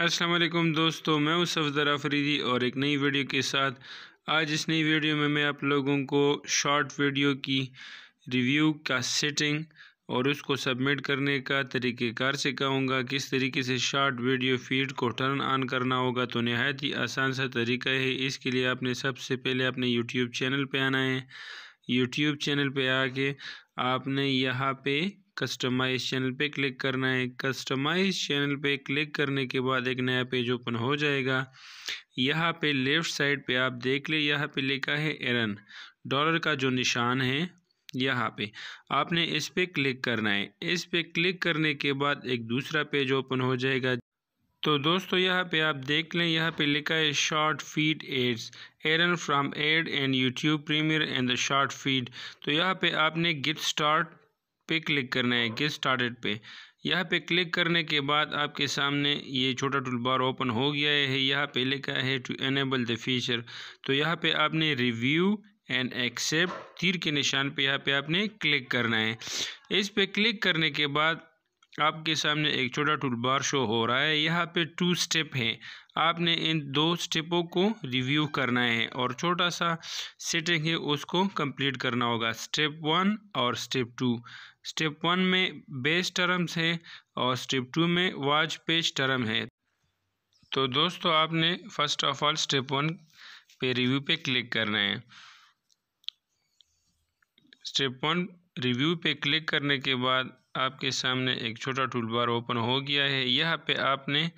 अस्सलाम वालेकुम दोस्तों मैं हूं सफदर अफरीदी और एक नई वीडियो के साथ आज इस नई वीडियो में मैं आप लोगों को शॉर्ट वीडियो की रिव्यू का सेटिंग और उसको सबमिट करने का तरीक़ेकार सिखाऊंगा किस तरीके से शॉर्ट वीडियो फीड को टर्न ऑन करना होगा तो नहायत ही आसान सा तरीका है इसके लिए आपने सबसे पहले अपने यूट्यूब चैनल पर आना है यूट्यूब चैनल पर आके आपने यहाँ पर कस्टमाइज चैनल पे क्लिक करना है कस्टमाइज चैनल पे क्लिक करने के बाद एक नया पेज ओपन हो जाएगा यहाँ पे लेफ़्ट साइड पे आप देख ले यहाँ पे लिखा है एरन डॉलर का जो निशान है यहाँ पे आपने इस पर क्लिक करना है इस पर क्लिक करने के बाद एक दूसरा पेज ओपन हो जाएगा तो दोस्तों यहाँ पे आप देख लें यहाँ पे लिखा है short feed ads earn from ad and YouTube Premier and the short feed तो यहाँ पे आपने गिट स्टार्ट पे क्लिक करना है गेट स्टार्टेड पे यहाँ पे क्लिक करने के बाद आपके सामने ये छोटा टूल बार ओपन हो गया है यहाँ पे लिखा है टू एनेबल द फीचर तो यहाँ पे आपने रिव्यू एंड एक्सेप्ट तीर के निशान पे यहाँ पे आपने क्लिक करना है इस पे क्लिक करने के बाद आपके सामने एक छोटा टूल बार शो हो रहा है यहाँ पे टू स्टेप हैं आपने इन दो स्टेपों को रिव्यू करना है और छोटा सा सेटिंग है उसको कंप्लीट करना होगा स्टेप वन और स्टेप टू स्टेप वन में बेस टर्म्स है और स्टेप टू में वाज पेज टर्म है तो दोस्तों आपने first of all step one पे रिव्यू पे क्लिक करना है स्टेप वन रिव्यू पे क्लिक करने के बाद आपके सामने एक छोटा टूल बार ओपन हो गया है यहाँ पे आपने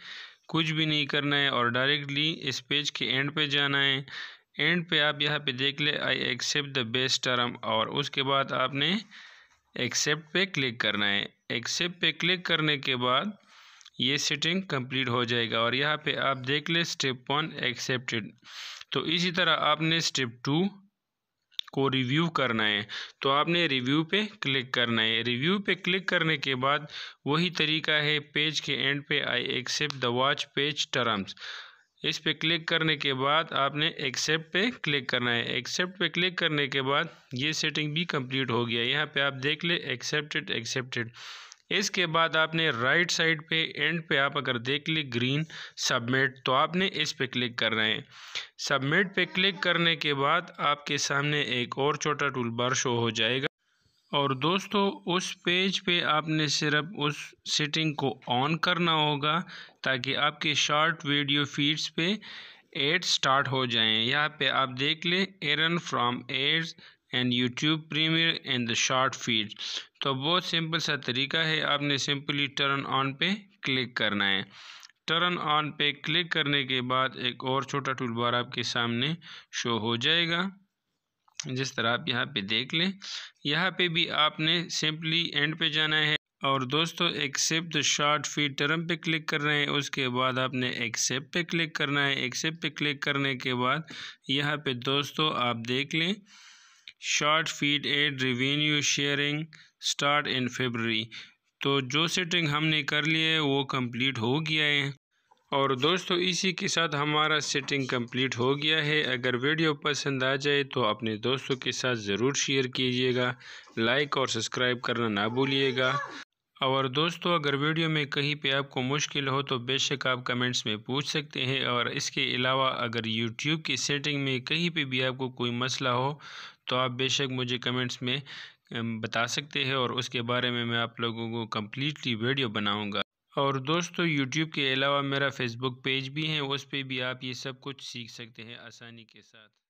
कुछ भी नहीं करना है और डायरेक्टली इस पेज के एंड पे जाना है एंड पे आप यहाँ पे देख ले I accept the best term और उसके बाद आपने एक्सेप्ट पे क्लिक करना है एक्सेप्ट पे क्लिक करने के बाद ये सेटिंग कंप्लीट हो जाएगा और यहाँ पे आप देख ले स्टेप वन एक्सेप्टेड तो इसी तरह आपने स्टेप टू को रिव्यू करना है तो आपने रिव्यू पे क्लिक करना है रिव्यू पे क्लिक करने के बाद वही तरीका है पेज के एंड पे I accept the watch page terms इस पे क्लिक करने के बाद आपने एक्सेप्ट पे क्लिक करना है एक्सेप्ट पे क्लिक करने के बाद ये सेटिंग भी कंप्लीट हो गया यहाँ पे आप देख ले एक्सेप्टेड एक्सेप्टेड इसके बाद आपने राइट साइड पे एंड पे आप अगर देख ली ग्रीन सबमिट तो आपने इस पे क्लिक करना है सबमिट पे क्लिक करने के बाद आपके सामने एक और छोटा टूल बार शो हो जाएगा और दोस्तों उस पेज पे आपने सिर्फ उस सेटिंग को ऑन करना होगा ताकि आपके शॉर्ट वीडियो फीड्स पे एड स्टार्ट हो जाएं यहाँ पे आप देख लें earn from ads and YouTube Premier and the short feed तो बहुत सिंपल सा तरीका है आपने सिंपली टर्न ऑन पे क्लिक करना है टर्न ऑन पे क्लिक करने के बाद एक और छोटा टूल बार आपके सामने शो हो जाएगा जिस तरह आप यहाँ पे देख लें यहाँ पे भी आपने सिंपली एंड पे जाना है और दोस्तों एक्सेप्ट शॉर्ट फीड टर्म पे क्लिक कर रहे हैं उसके बाद आपने एक्सेप्ट पे क्लिक करना है एक्सेप्ट पे क्लिक करने के बाद यहाँ पे दोस्तों आप देख लें short feed ad revenue sharing start in February तो जो सेटिंग हमने कर ली है वो कंप्लीट हो गया है और दोस्तों इसी के साथ हमारा सेटिंग कंप्लीट हो गया है अगर वीडियो पसंद आ जाए तो अपने दोस्तों के साथ ज़रूर शेयर कीजिएगा लाइक और सब्सक्राइब करना ना भूलिएगा और दोस्तों अगर वीडियो में कहीं पे आपको मुश्किल हो तो बेशक आप कमेंट्स में पूछ सकते हैं और इसके अलावा अगर यूट्यूब की सेटिंग में कहीं पे भी आपको कोई मसला हो तो आप बेशक मुझे कमेंट्स में बता सकते हैं और उसके बारे में मैं आप लोगों को कम्प्लीटली वीडियो बनाऊँगा और दोस्तों यूट्यूब के अलावा मेरा फेसबुक पेज भी है उस पर भी आप ये सब कुछ सीख सकते हैं आसानी के साथ